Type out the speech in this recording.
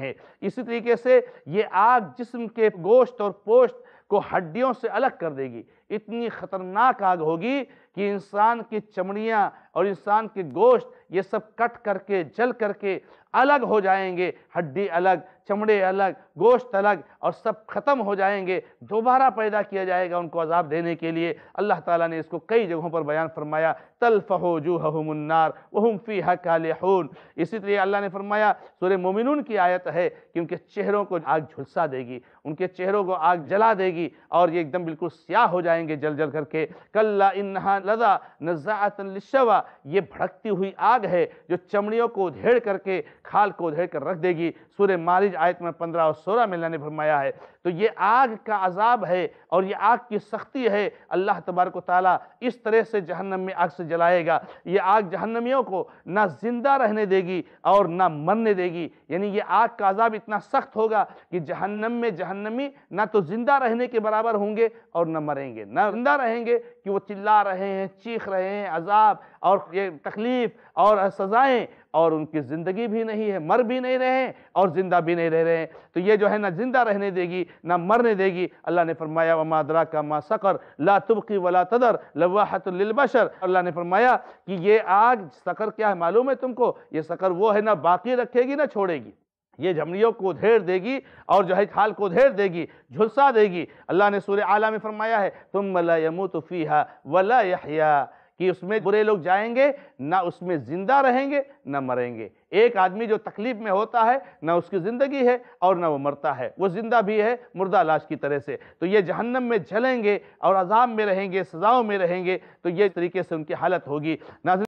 हैं इसी तरीके से ये आग जिस्म के गोश्त और पोस्ट को हड्डियों से अलग कर देगी इतनी खतरनाक आग होगी कि इंसान की चमड़ियाँ और इंसान के गोश्त ये सब कट करके जल करके अलग हो जाएंगे हड्डी अलग चमड़े अलग गोश्त अलग और सब ख़त्म हो जाएंगे दोबारा पैदा किया जाएगा उनको अजाब देने के लिए अल्लाह ताला ने इसको कई जगहों पर बयान फरमाया तलफ़ो जूहमुन्नार वहम फ़ी हून इसी तरह अल्लाह ने फरमाया सूर्य मोमिन की आयत है कि उनके चेहरों को आग झुलसा देगी उनके चेहरों को आग जला देगी और ये एकदम बिल्कुल स्याह हो जाएंगे जाएंगे जल जल करके कल्ला इन्हा लदा ये भड़कती हुई आग है जो चमड़ियों को उधेड़ करके खाल को उधेड़ कर रख देगी सूर्य मारिज आयत में पंद्रह और सोलह में लाने फरमाया है तो ये आग का अजाब है और ये आग की सख्ती है अल्लाह तबारक ताली इस तरह से जहन्नम में आग से जलाएगा ये आग जहन्नमियों को ना जिंदा रहने देगी और ना मरने देगी यानी ये आग का अजाब इतना सख्त होगा कि जहन्नम में जहन्नमी ना तो जिंदा रहने के बराबर होंगे और ना मरेंगे रहेंगे ना जिंदा रहेंगे कि वो चिल्ला रहे हैं चीख रहे हैं अजाब और ये तकलीफ़ और सज़ाएँ और उनकी ज़िंदगी भी नहीं है मर भी नहीं रहे और ज़िंदा भी नहीं रह रहे हैं तो ये जो है ना ज़िंदा रहने देगी ना मरने देगी अल्लाह ने फरमाया वमादरा का मा सकर ला तुबकी वला तदर लवाहतलबशर अल्लाह ने फरमाया कि ये आग सकर क्या है मालूम है तुमको ये सकर वो है ना बाकी रखेगी ना छोड़ेगी ये झमड़ियों को घेर देगी और जो है खाल को घेर देगी झुलसा देगी अल्लाह ने सूर्य आला में फरमाया है तुम मला यमु तो फ़ीहा वला यहिया कि उसमें बुरे लोग जाएंगे ना उसमें ज़िंदा रहेंगे ना मरेंगे एक आदमी जो तकलीफ में होता है ना उसकी ज़िंदगी है और ना वो मरता है वो ज़िंदा भी है मुर्दा लाश की तरह से तो ये जहन्नम में जलेंगे और अजाब में रहेंगे सज़ाओं में रहेंगे तो ये तरीके से उनकी हालत होगी नाजिन